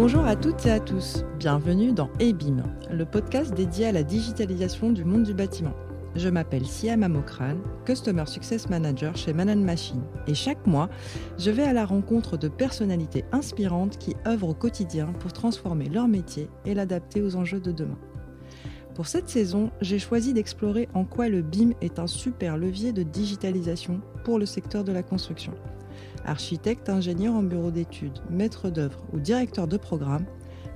Bonjour à toutes et à tous, bienvenue dans EBIM, le podcast dédié à la digitalisation du monde du bâtiment. Je m'appelle Siam Amokran, Customer Success Manager chez Manan Machine, et chaque mois, je vais à la rencontre de personnalités inspirantes qui œuvrent au quotidien pour transformer leur métier et l'adapter aux enjeux de demain. Pour cette saison, j'ai choisi d'explorer en quoi le BIM est un super levier de digitalisation pour le secteur de la construction architecte, ingénieur en bureau d'études, maître d'œuvre ou directeur de programme,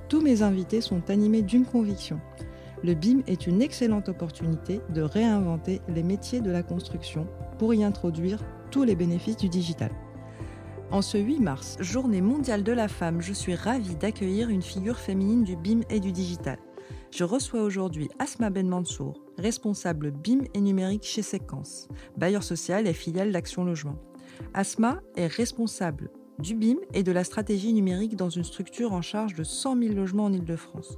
tous mes invités sont animés d'une conviction. Le BIM est une excellente opportunité de réinventer les métiers de la construction pour y introduire tous les bénéfices du digital. En ce 8 mars, journée mondiale de la femme, je suis ravie d'accueillir une figure féminine du BIM et du digital. Je reçois aujourd'hui Asma Ben Mansour, responsable BIM et numérique chez Séquence, bailleur social et filiale d'Action Logement. Asma est responsable du BIM et de la stratégie numérique dans une structure en charge de 100 000 logements en Ile-de-France.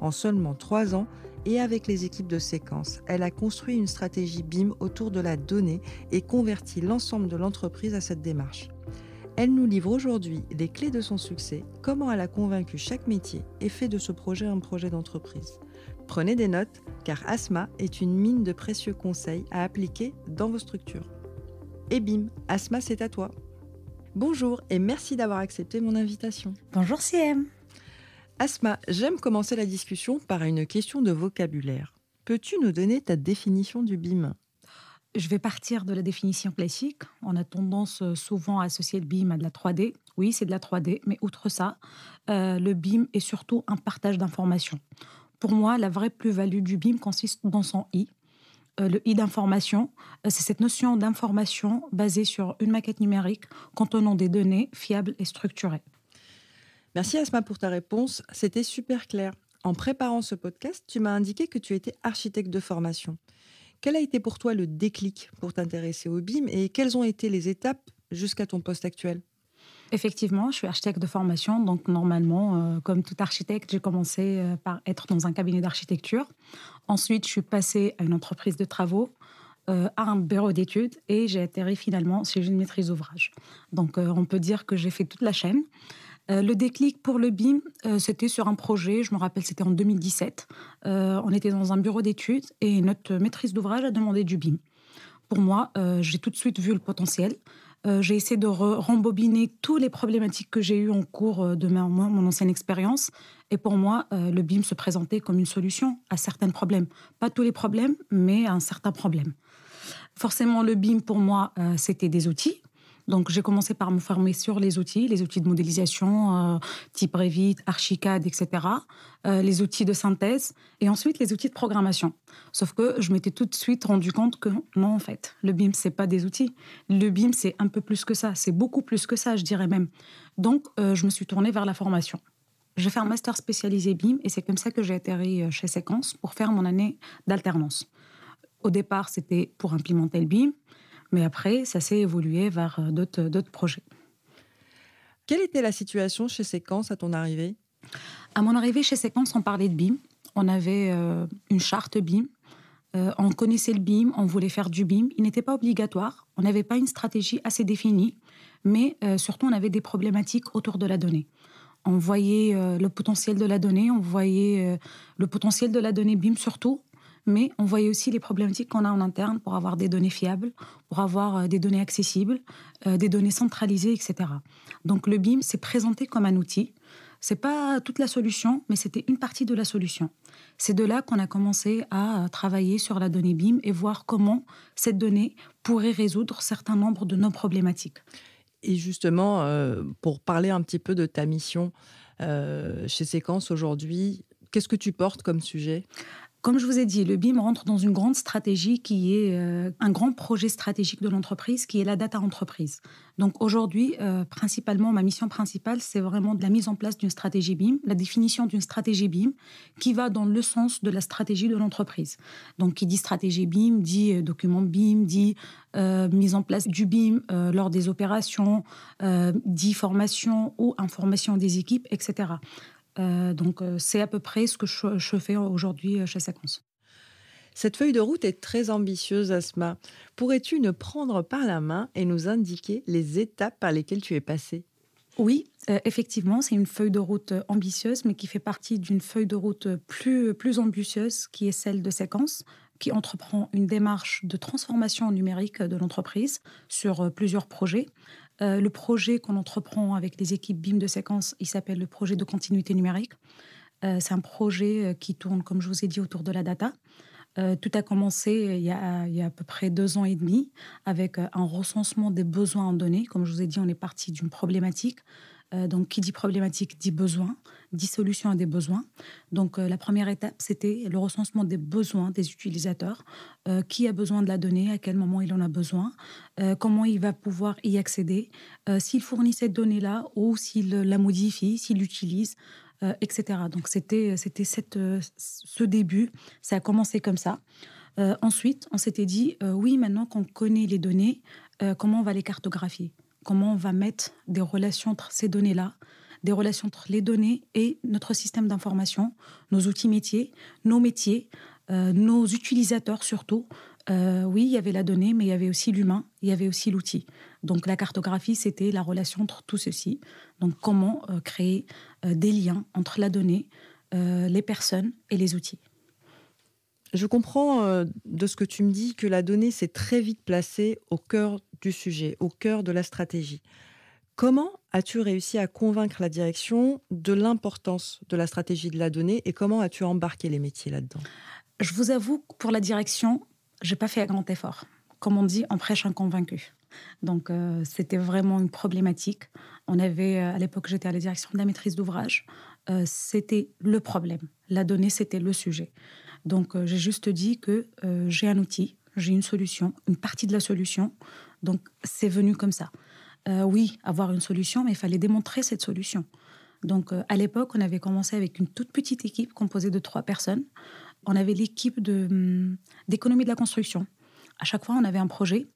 En seulement 3 ans, et avec les équipes de séquence, elle a construit une stratégie BIM autour de la donnée et converti l'ensemble de l'entreprise à cette démarche. Elle nous livre aujourd'hui les clés de son succès, comment elle a convaincu chaque métier et fait de ce projet un projet d'entreprise. Prenez des notes, car Asma est une mine de précieux conseils à appliquer dans vos structures et bim, Asma, c'est à toi. Bonjour et merci d'avoir accepté mon invitation. Bonjour CM. Asma, j'aime commencer la discussion par une question de vocabulaire. Peux-tu nous donner ta définition du BIM Je vais partir de la définition classique. On a tendance euh, souvent à associer le BIM à de la 3D. Oui, c'est de la 3D, mais outre ça, euh, le BIM est surtout un partage d'informations. Pour moi, la vraie plus-value du BIM consiste dans son I, euh, le i d'information, euh, c'est cette notion d'information basée sur une maquette numérique contenant des données fiables et structurées. Merci Asma pour ta réponse, c'était super clair. En préparant ce podcast, tu m'as indiqué que tu étais architecte de formation. Quel a été pour toi le déclic pour t'intéresser au BIM et quelles ont été les étapes jusqu'à ton poste actuel Effectivement, je suis architecte de formation, donc normalement, euh, comme tout architecte, j'ai commencé euh, par être dans un cabinet d'architecture. Ensuite, je suis passée à une entreprise de travaux, euh, à un bureau d'études et j'ai atterri finalement chez une maîtrise d'ouvrage. Donc on peut dire que j'ai fait toute la chaîne. le déclic pour le BIM, c'était sur un projet, je me rappelle, c'était en 2017. on était dans un bureau d'études et notre maîtrise d'ouvrage a demandé du BIM. Pour moi, j'ai tout de suite vu le potentiel. Euh, j'ai essayé de rembobiner toutes les problématiques que j'ai eues en cours euh, de ma, mon ancienne expérience. Et pour moi, euh, le BIM se présentait comme une solution à certains problèmes. Pas tous les problèmes, mais à un certain problème. Forcément, le BIM, pour moi, c'était des outils donc j'ai commencé par me former sur les outils, les outils de modélisation, euh, type Revit, Archicad, etc., euh, les outils de synthèse, et ensuite les outils de programmation. Sauf que je m'étais tout de suite rendu compte que non, en fait, le BIM, c'est pas des outils. Le BIM, c'est un peu plus que ça, c'est beaucoup plus que ça, je dirais même. Donc euh, je me suis tournée vers la formation. J'ai fait un master spécialisé BIM et c'est comme ça que j'ai atterri chez Séquence pour faire mon année d'alternance. Au départ, c'était pour implémenter le BIM. Mais après, ça s'est évolué vers euh, euh, d'autres projets. Quelle était la situation chez Séquence à ton arrivée À mon arrivée chez Séquence, on parlait de BIM. On avait euh, une charte BIM. on connaissait le BIM, on voulait faire du BIM. Il n'était pas obligatoire. On n'avait pas une stratégie assez définie. Mais surtout, on avait des problématiques autour de la donnée. On voyait le potentiel de la donnée, on voyait le potentiel de la donnée BIM surtout mais on voyait aussi les problématiques qu'on a en interne pour avoir des données fiables, pour avoir euh, des données accessibles, euh, des données centralisées, etc. Donc le BIM s'est présenté comme un outil. C'est pas toute la solution, mais c'était une partie de la solution. C'est de là qu'on a commencé à euh, travailler sur la donnée BIM et voir comment cette donnée pourrait résoudre certains nombres de nos problématiques. Et justement, pour parler un petit peu de ta mission chez Séquence aujourd'hui, qu'est-ce que tu portes comme sujet comme je vous ai dit, le BIM rentre dans une grande stratégie qui est euh, un grand projet stratégique de l'entreprise qui est la data entreprise. Donc aujourd'hui, euh, principalement, ma mission principale, c'est vraiment de la mise en place d'une stratégie BIM, la définition d'une stratégie BIM qui va dans le sens de la stratégie de l'entreprise. Donc qui dit stratégie BIM dit euh, document BIM, dit mise en place du BIM lors des opérations, dit formation ou information des équipes, etc. Euh, donc euh, c'est à peu près ce que je, fais aujourd'hui euh, chez Sequence. Cette feuille de route est très ambitieuse, Asma. Pourrais-tu nous prendre par la main et nous indiquer les étapes par lesquelles tu es passée Oui, effectivement, c'est une feuille de route ambitieuse, mais qui fait partie d'une feuille de route plus, plus ambitieuse, qui est celle de séquence, qui entreprend une démarche de transformation numérique de l'entreprise sur plusieurs projets. Euh, le projet qu'on entreprend avec les équipes BIM de séquence, il s'appelle le projet de continuité numérique. Euh, c'est un projet euh, qui tourne, comme je vous ai dit, autour de la data. tout a commencé il y a, il y a, à peu près deux ans et demi avec un recensement des besoins en données. Comme je vous ai dit, on est parti d'une problématique euh, donc, qui dit problématique dit besoin, dit solution à des besoins. Donc, euh, la première étape, c'était le recensement des besoins des utilisateurs. Euh, qui a besoin de la donnée, à quel moment il en a besoin, comment il va pouvoir y accéder, s'il fournit cette donnée-là ou s'il la modifie, s'il l'utilise. etc. Donc c'était ce début, ça a commencé comme ça. ensuite, on s'était dit, oui, maintenant qu'on connaît les données, comment on va les cartographier comment on va mettre des relations entre ces données-là, des relations entre les données et notre système d'information, nos outils métiers, nos métiers, euh, nos utilisateurs surtout. Euh, oui, il y avait la donnée, mais il y avait aussi l'humain, il y avait aussi l'outil. Donc la cartographie, c'était la relation entre tout ceci. Donc comment euh, créer des liens entre la donnée, les personnes et les outils. Je comprends euh, de ce que tu me dis que la donnée s'est très vite placée au cœur du sujet, au cœur de la stratégie. Comment as-tu réussi à convaincre la direction de l'importance de la stratégie de la donnée et comment as-tu embarqué les métiers là-dedans Je vous avoue que pour la direction, j'ai pas fait un grand effort. Comme on dit, on prêche un convaincu. Donc euh, c'était vraiment une problématique. On avait euh, à l'époque j'étais à la direction de la maîtrise d'ouvrage. c'était le problème. La donnée c'était le sujet. Donc, euh, j'ai juste dit que euh, j'ai un outil, j'ai une solution, une partie de la solution. Donc, c'est venu comme ça. Euh, oui, avoir une solution, mais il fallait démontrer cette solution. Donc, à l'époque, on avait commencé avec une toute petite équipe composée de trois personnes. On avait l'équipe hum, d'économie de, la construction. À chaque fois, on avait un projet.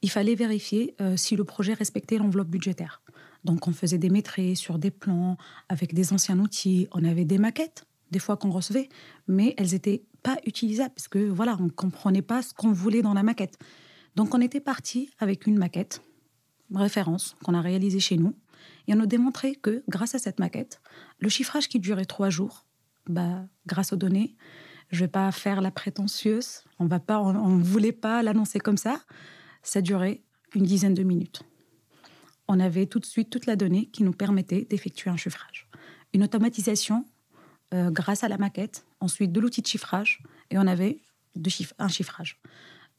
Il fallait vérifier si le projet respectait l'enveloppe budgétaire. Donc, on faisait des maîtrises sur des plans, avec des anciens outils. On avait des maquettes des fois qu'on recevait, mais elles étaient pas utilisable parce que voilà, on comprenait pas ce qu'on voulait dans la maquette. Donc on était parti avec une maquette, référence qu'on a réalisée chez nous, et on a démontré que grâce à cette maquette, le chiffrage qui durait trois jours, bah, grâce aux données, je vais pas faire la prétentieuse, on va pas, on, voulait pas l'annoncer comme ça, ça durait une dizaine de minutes. On avait tout de suite toute la donnée qui nous permettait d'effectuer un chiffrage. Une automatisation euh, grâce à la maquette, ensuite de l'outil de chiffrage, et on avait un chiffrage.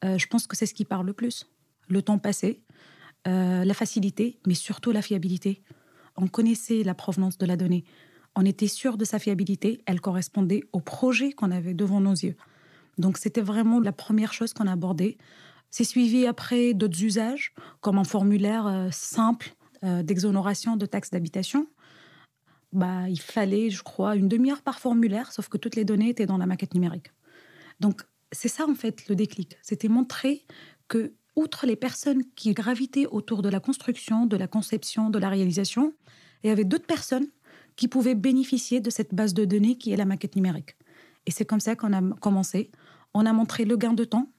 Euh, je pense que c'est ce qui parle le plus. Le temps passé, euh, la facilité, mais surtout la fiabilité. On connaissait la provenance de la donnée. On était sûr de sa fiabilité, elle correspondait au projet qu'on avait devant nos yeux. Donc c'était vraiment la première chose qu'on a abordée. C'est suivi après d'autres usages, comme un formulaire simple d'exonération de taxes d'habitation, bah, il fallait, je crois, une demi-heure par formulaire, sauf que toutes les données étaient dans la maquette numérique. Donc, c'est ça, en fait, le déclic. C'était montrer que, outre les personnes qui gravitaient autour de la construction, de la conception, de la réalisation, il y avait d'autres personnes qui pouvaient bénéficier de cette base de données qui est la maquette numérique. Et c'est comme ça qu'on a commencé. On a montré le gain de temps.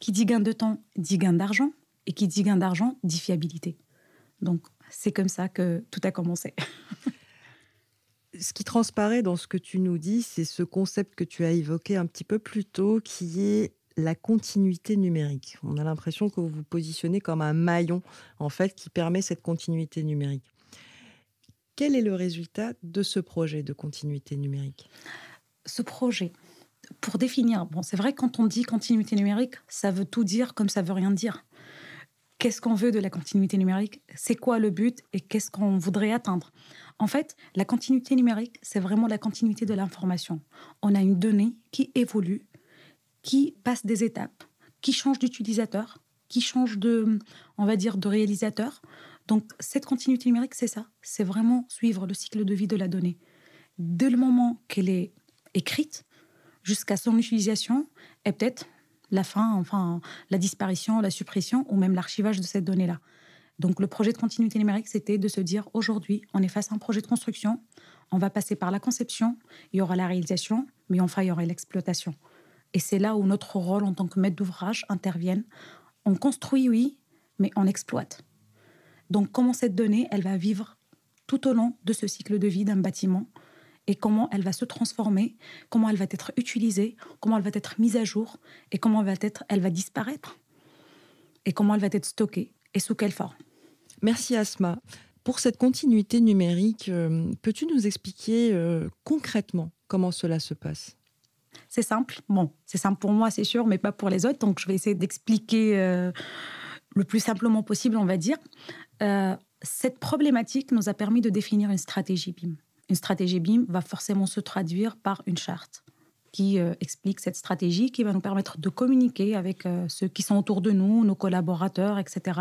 Qui dit gain de temps dit gain d'argent. Et qui dit gain d'argent dit fiabilité. Donc, c'est comme ça que tout a commencé. ce qui transparaît dans ce que tu nous dis, c'est ce concept que tu as évoqué un petit peu plus tôt, qui est la continuité numérique. On a l'impression que vous vous positionnez comme un maillon, en fait, qui permet cette continuité numérique. Quel est le résultat de ce projet de continuité numérique Ce projet, pour définir, bon, c'est vrai, quand on dit continuité numérique, ça veut tout dire comme ça veut rien dire qu'est-ce qu'on veut de la continuité numérique, c'est quoi le but et qu'est-ce qu'on voudrait atteindre. En fait, la continuité numérique, c'est vraiment la continuité de l'information. On a une donnée qui évolue, qui passe des étapes, qui change d'utilisateur, qui change de, on va dire, de réalisateur. Donc, cette continuité numérique, c'est ça. C'est vraiment suivre le cycle de vie de la donnée. Dès le moment qu'elle est écrite jusqu'à son utilisation et peut-être la fin, enfin la disparition, la suppression ou même l'archivage de cette donnée-là. Donc le projet de continuité numérique, c'était de se dire aujourd'hui, on est face à un projet de construction, on va passer par la conception, il y aura la réalisation, mais enfin il y aura l'exploitation. Et c'est là où notre rôle en tant que maître d'ouvrage intervient. On construit, oui, mais on exploite. Donc comment cette donnée, elle va vivre tout au long de ce cycle de vie d'un bâtiment et comment elle va se transformer, comment elle va être utilisée, comment elle va être mise à jour et comment elle va, être, elle va disparaître et comment elle va être stockée et sous quelle forme. Merci Asma. Pour cette continuité numérique, euh, peux-tu nous expliquer euh, concrètement comment cela se passe C'est simple. Bon, c'est simple pour moi, c'est sûr, mais pas pour les autres. Donc, je vais essayer d'expliquer euh, le plus simplement possible, on va dire. cette problématique nous a permis de définir une stratégie BIM une stratégie BIM va forcément se traduire par une charte qui euh, explique cette stratégie, qui va nous permettre de communiquer avec euh, ceux qui sont autour de nous, nos collaborateurs, etc.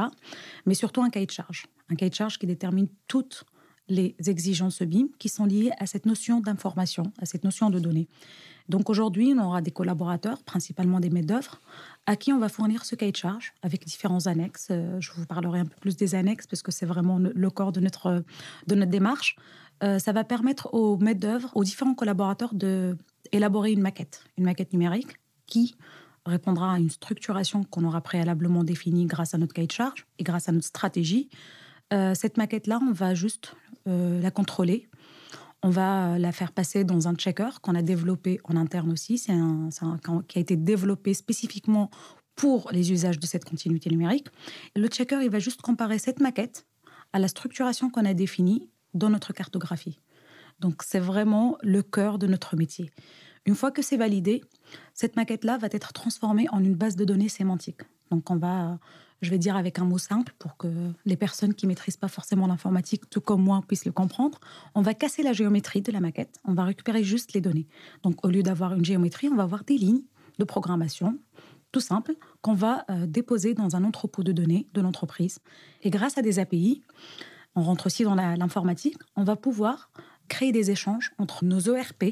Mais surtout un cahier de charge, un cahier de charge qui détermine toutes les exigences BIM qui sont liées à cette notion d'information, à cette notion de données. Donc aujourd'hui, on aura des collaborateurs, principalement des maîtres d'œuvre, à qui on va fournir ce cahier de charge avec différents annexes. Euh, je vous parlerai un peu plus des annexes parce que c'est vraiment le corps de notre, de notre démarche. Euh, ça va permettre aux maîtres d'œuvre, aux différents collaborateurs d'élaborer une maquette, une maquette numérique qui répondra à une structuration qu'on aura préalablement définie grâce à notre cahier de charge et grâce à notre stratégie. Euh, cette maquette-là, on va juste euh, la contrôler. On va la faire passer dans un checker qu'on a développé en interne aussi. C'est un, qui a été développé spécifiquement pour les usages de cette continuité numérique. Le checker, il va juste comparer cette maquette à la structuration qu'on a définie dans notre cartographie. Donc c'est vraiment le cœur de notre métier. Une fois que c'est validé, cette maquette-là va être transformée en une base de données sémantique. Donc on va, je vais dire avec un mot simple pour que les personnes qui maîtrisent pas forcément l'informatique, tout comme moi, puissent le comprendre. On va casser la géométrie de la maquette. On va récupérer juste les données. Donc au lieu d'avoir une géométrie, on va avoir des lignes de programmation tout simple qu'on va euh, déposer dans un entrepôt de données de l'entreprise. Et grâce à des API, on rentre aussi dans l'informatique, on va pouvoir créer des échanges entre nos ERP,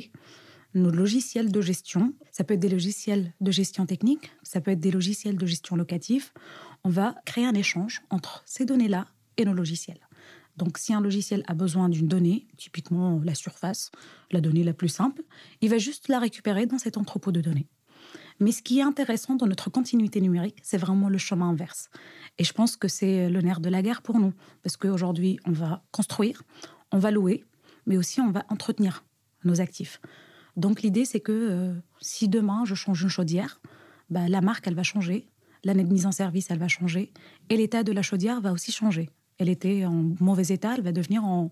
nos logiciels de gestion. Ça peut être des logiciels de gestion technique, ça peut être des logiciels de gestion locative. On va créer un échange entre ces données-là et nos logiciels. Donc, si un logiciel a besoin d'une donnée, typiquement la surface, la donnée la plus simple, il va juste la récupérer dans cet entrepôt de données. Mais ce qui est intéressant dans notre continuité numérique, c'est vraiment le chemin inverse. Et je pense que c'est euh, le nerf de la guerre pour nous, parce qu'aujourd'hui, on va construire, on va louer, mais aussi on va entretenir nos actifs. Donc l'idée, c'est que euh, si demain je change une chaudière, bah, la marque, elle va changer, l'année de mise en service, elle va changer, et l'état de la chaudière va aussi changer. Elle était en mauvais état, elle va devenir en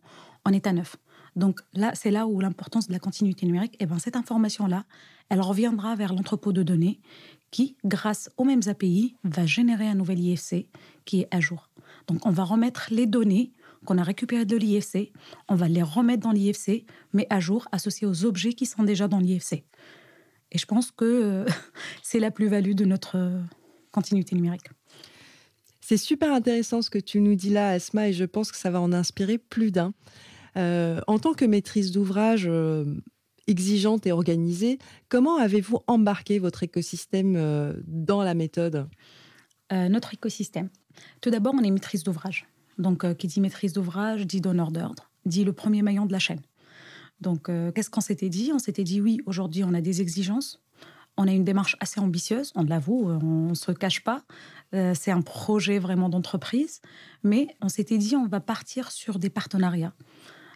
état neuf. Donc là, c'est là où l'importance de la continuité numérique, et eh ben, cette information-là, elle reviendra vers l'entrepôt de données qui, grâce aux mêmes API, va générer un nouvel IFC qui est à jour. Donc on va remettre les données qu'on a récupérées de l'IFC, on va les remettre dans l'IFC, mais à jour, associées aux objets qui sont déjà dans l'IFC. Et je pense que c'est la plus-value de notre euh, continuité numérique. C'est super intéressant ce que tu nous dis là, Asma, et je pense que ça va en inspirer plus d'un. Euh, en tant que maîtrise d'ouvrage euh, exigeante et organisée, comment avez-vous embarqué votre écosystème euh, dans la méthode Notre écosystème. Tout d'abord, on est maîtrise d'ouvrage. Donc, qui dit maîtrise d'ouvrage dit donneur d'ordre, dit le premier maillon de la chaîne. Donc, qu'est-ce qu'on s'était dit On s'était dit oui, aujourd'hui, on a des exigences. On a une démarche assez ambitieuse, on l'avoue, on ne se cache pas. c'est un projet vraiment d'entreprise. Mais on s'était dit, on va partir sur des partenariats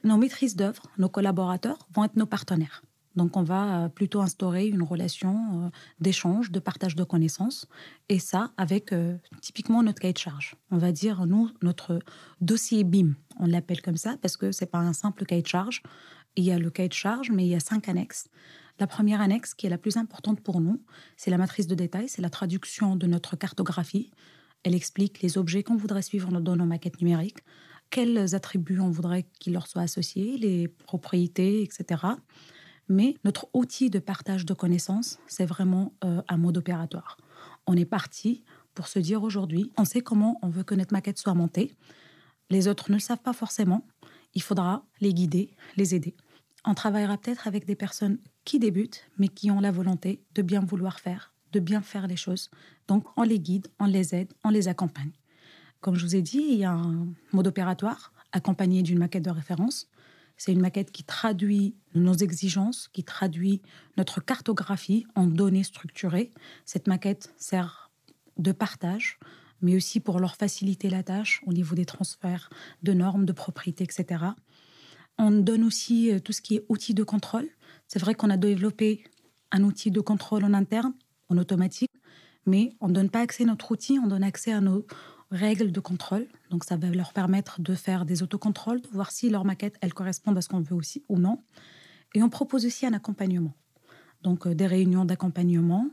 nos maîtrises d'œuvre, nos collaborateurs, vont être nos partenaires. Donc on va euh, plutôt instaurer une relation euh, d'échange, de partage de connaissances, et ça avec euh, typiquement notre cahier de charge. On va dire, nous, notre dossier BIM, on l'appelle comme ça parce que c'est pas un simple cahier de charge. Il y a le cahier de charge, mais il y a cinq annexes. La première annexe, qui est la plus importante pour nous, c'est la matrice de détails, c'est la traduction de notre cartographie. Elle explique les objets qu'on voudrait suivre dans nos maquettes numériques, quels attributs on voudrait qu'ils leur soient associés, les propriétés, etc. Mais notre outil de partage de connaissances, c'est vraiment euh, un mode opératoire. On est parti pour se dire aujourd'hui, on sait comment on veut que notre maquette soit montée. Les autres ne le savent pas forcément. Il faudra les guider, les aider. On travaillera peut-être avec des personnes qui débutent, mais qui ont la volonté de bien vouloir faire, de bien faire les choses. Donc on les guide, on les aide, on les accompagne. Comme je vous ai dit, il y a un mode opératoire accompagné d'une maquette de référence. C'est une maquette qui traduit nos exigences, qui traduit notre cartographie en données structurées. Cette maquette sert de partage, mais aussi pour leur faciliter la tâche au niveau des transferts de normes, de propriétés, etc. On donne aussi euh, tout ce qui est outils de contrôle. C'est vrai qu'on a développé un outil de contrôle en interne, en automatique, mais on ne donne pas accès à notre outil, on donne accès à nos, règles de contrôle. Donc ça va leur permettre de faire des autocontrôles, de voir si leur maquette, elle correspond à ce qu'on veut aussi ou non. Et on propose aussi un accompagnement. Donc euh, des réunions d'accompagnement,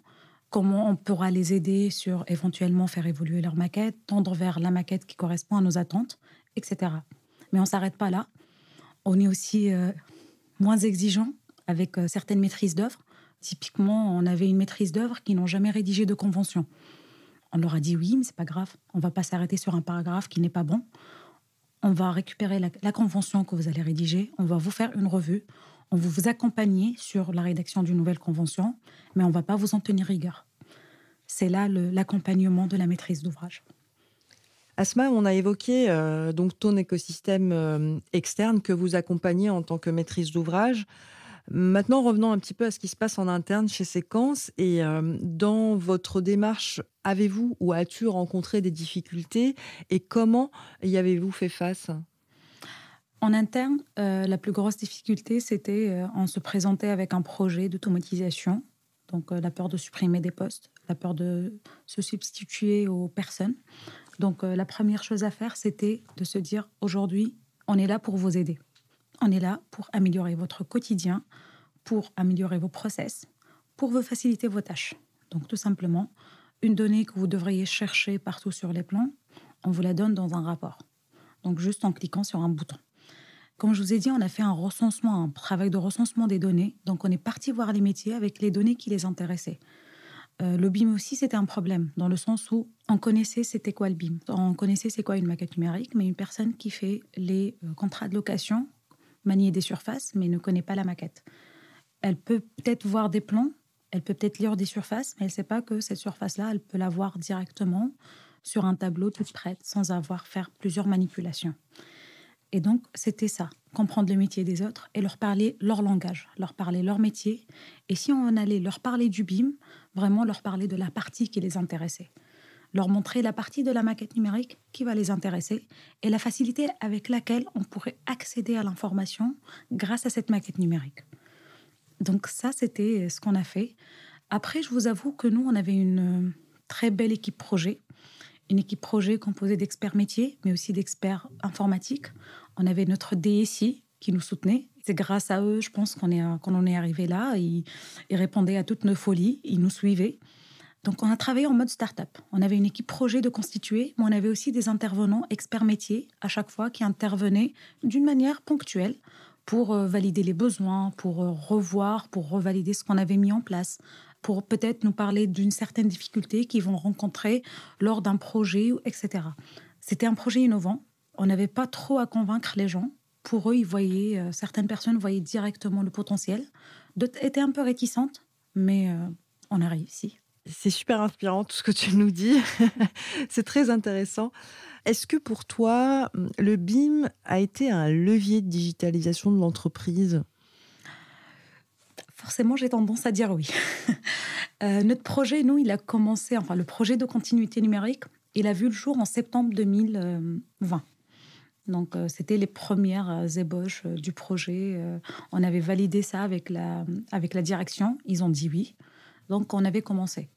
comment on pourra les aider sur éventuellement faire évoluer leur maquette, tendre vers la maquette qui correspond à nos attentes, etc. Mais on ne s'arrête pas là. On est aussi euh, moins exigeant avec euh, certaines maîtrises d'œuvres. Typiquement, on avait une maîtrise d'œuvre qui n'ont jamais rédigé de convention. On leur a dit oui, mais c'est pas grave. On va pas s'arrêter sur un paragraphe qui n'est pas bon. On va récupérer la, convention que vous allez rédiger. On va vous faire une revue. On va vous accompagner sur la rédaction d'une nouvelle convention, mais on va pas vous en tenir rigueur. C'est là l'accompagnement de la maîtrise d'ouvrage. Asma, on a évoqué euh, donc ton écosystème euh, externe que vous accompagnez en tant que maîtrise d'ouvrage. Maintenant, revenons un petit peu à ce qui se passe en interne chez Séquence. Et euh, dans votre démarche, avez-vous ou as-tu rencontré des difficultés et comment y avez-vous fait face en interne, euh, la plus grosse difficulté, c'était en euh, se présentait avec un projet d'automatisation, donc la peur de supprimer des postes, la peur de se substituer aux personnes. Donc la première chose à faire, c'était de se dire aujourd'hui, on est là pour vous aider on est là pour améliorer votre quotidien, pour améliorer vos process, pour vous faciliter vos tâches. Donc tout simplement, une donnée que vous devriez chercher partout sur les plans, on vous la donne dans un rapport. Donc juste en cliquant sur un bouton. Comme je vous ai dit, on a fait un recensement, un travail de recensement des données. Donc on est parti voir les métiers avec les données qui les intéressaient. Euh, le BIM aussi, c'était un problème, dans le sens où on connaissait c'était quoi le BIM. On connaissait c'est quoi une maquette numérique, mais une personne qui fait les euh, contrats de location manier des surfaces, mais ne connaît pas la maquette. Elle peut peut-être voir des plans, elle peut peut-être lire des surfaces, mais elle ne sait pas que cette surface-là, elle peut la voir directement sur un tableau toute prête, sans avoir faire plusieurs manipulations. Et donc, c'était ça, comprendre le métier des autres et leur parler leur langage, leur parler leur métier. Et si on allait leur parler du BIM, vraiment leur parler de la partie qui les intéressait leur montrer la partie de la maquette numérique qui va les intéresser et la facilité avec laquelle on pourrait accéder à l'information grâce à cette maquette numérique. Donc ça, c'était ce qu'on a fait. Après, je vous avoue que nous, on avait une euh, très belle équipe projet. Une équipe projet composée d'experts métiers, mais aussi d'experts informatiques. On avait notre DSI qui nous soutenait. C'est grâce à eux, je pense, qu'on est, euh, en est arrivé là. ils répondaient à toutes nos folies, ils nous suivaient. Donc, on a travaillé en mode start-up. On avait une équipe projet de constituer, mais on avait aussi des intervenants experts métiers à chaque fois qui intervenaient d'une manière ponctuelle pour euh, valider les besoins, pour euh, revoir, pour revalider ce qu'on avait mis en place, pour peut-être nous parler d'une certaine difficulté qu'ils vont rencontrer lors d'un projet, etc. C'était un projet innovant. On n'avait pas trop à convaincre les gens. Pour eux, ils voyaient, euh, certaines personnes voyaient directement le potentiel. D'autres étaient un peu réticentes, mais on a réussi. C'est super inspirant tout ce que tu nous dis. c'est très intéressant. Est-ce que pour toi, hum, le BIM a été un levier de digitalisation de l'entreprise Forcément, j'ai tendance à dire oui. Euh, notre projet, nous, il a commencé, enfin le projet de continuité numérique, il a vu le jour en septembre 2020. Donc, euh, c'était les premières euh, ébauches du projet. on avait validé ça avec la, avec la direction. Ils ont dit oui. Donc, on avait commencé.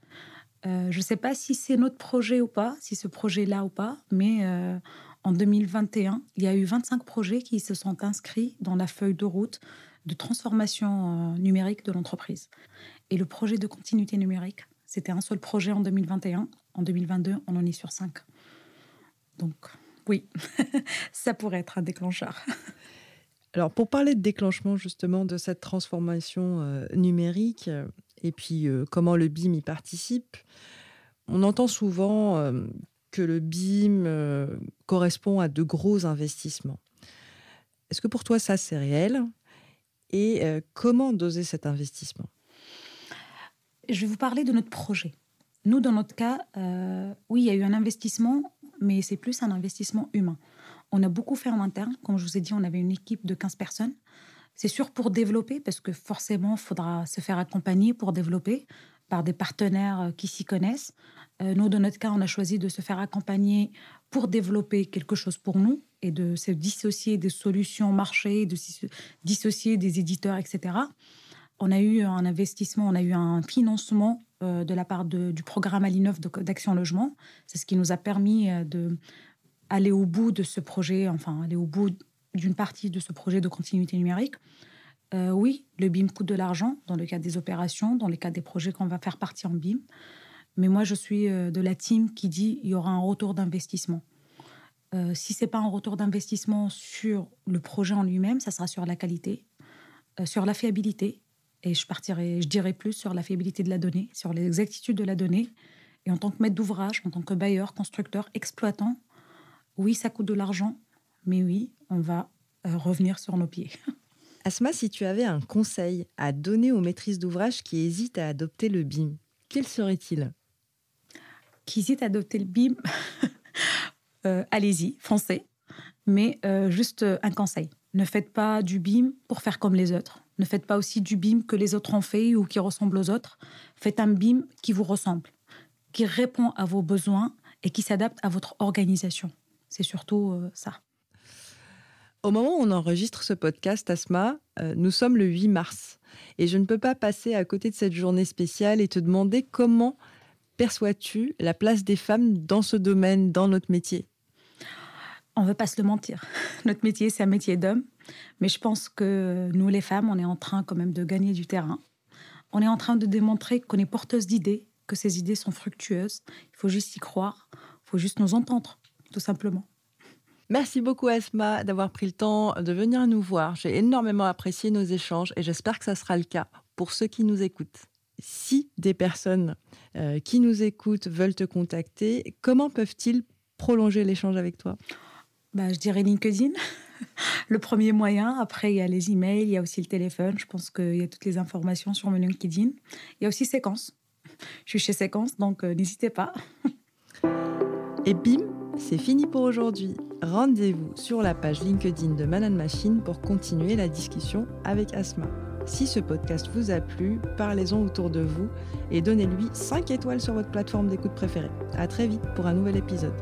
Euh, je ne sais pas si c'est notre projet ou pas, si ce projet-là ou pas, mais euh, en 2021, il y a eu 25 projets qui se sont inscrits dans la feuille de route de transformation euh, numérique de l'entreprise. Et le projet de continuité numérique, c'était un seul projet en 2021. En 2022, on en est sur 5. Donc, oui, ça pourrait être un déclencheur. Alors, pour parler de déclenchement justement de cette transformation numérique, et puis euh, comment le BIM y participe. On entend souvent euh, que le BIM euh, correspond à de gros investissements. Est-ce que pour toi ça c'est réel Et comment doser cet investissement Je vais vous parler de notre projet. Nous, dans notre cas, oui, il y a eu un investissement, mais c'est plus un investissement humain. On a beaucoup fait en interne. Comme je vous ai dit, on avait une équipe de 15 personnes. C'est sûr pour développer, parce que forcément, il faudra se faire accompagner pour développer par des partenaires euh, qui s'y connaissent. Euh, nous, dans notre cas, on a choisi de se faire accompagner pour développer quelque chose pour nous et de se dissocier des solutions marché, de se dissocier des éditeurs, etc. On a eu un investissement, on a eu un financement euh, de la part du programme Alineuf d'Action Logement. C'est ce qui nous a permis de aller au bout de ce projet, enfin aller au bout d'une partie de ce projet de continuité numérique. Euh, oui, le BIM coûte de l'argent dans le cadre des opérations, dans le cadre des projets qu'on va faire partir en BIM. Mais moi, je suis euh, de la team qui dit il y aura un retour d'investissement. Euh, si ce n'est pas un retour d'investissement sur le projet en lui-même, ça sera sur la qualité, sur la fiabilité. Et je partirai, je dirai plus sur la fiabilité de la donnée, sur l'exactitude de la donnée. Et en tant que maître d'ouvrage, en tant que bailleur, constructeur, exploitant, oui, ça coûte de l'argent, mais oui, on va euh, revenir sur nos pieds. Asma, si tu avais un conseil à donner aux maîtrises d'ouvrage qui hésitent à adopter le BIM, quel serait-il Qui hésite à adopter le BIM, euh, allez-y, foncez. Mais euh, juste un conseil, ne faites pas du BIM pour faire comme les autres. Ne faites pas aussi du BIM que les autres ont fait ou qui ressemble aux autres. Faites un BIM qui vous ressemble, qui répond à vos besoins et qui s'adapte à votre organisation. C'est surtout ça. Au moment où on enregistre ce podcast, Asma, euh, nous sommes le 8 mars. Et je ne peux pas passer à côté de cette journée spéciale et te demander comment perçois-tu la place des femmes dans ce domaine, dans notre métier On ne veut pas se le mentir. Notre métier, c'est un métier d'homme. Mais je pense que nous, les femmes, on est en train quand même de gagner du terrain. On est en train de démontrer qu'on est porteuse d'idées, que ces idées sont fructueuses. Il faut juste y croire, il faut juste nous entendre, tout simplement. Merci beaucoup Asma d'avoir pris le temps de venir nous voir. J'ai énormément apprécié nos échanges et j'espère que ça sera le cas pour ceux qui nous écoutent. Si des personnes euh, qui nous écoutent veulent te contacter, comment peuvent-ils prolonger l'échange avec toi ben, Je dirais LinkedIn, le premier moyen. Après, il y a les emails, il y a aussi le téléphone. Je pense qu'il y a toutes les informations sur mon LinkedIn. Il y a aussi Séquence. Je suis chez Séquence, donc euh, n'hésitez pas. Et bim, c'est fini pour aujourd'hui. Rendez-vous sur la page LinkedIn de Manan Machine pour continuer la discussion avec Asma. Si ce podcast vous a plu, parlez-en autour de vous et donnez-lui 5 étoiles sur votre plateforme d'écoute préférée. À très vite pour un nouvel épisode.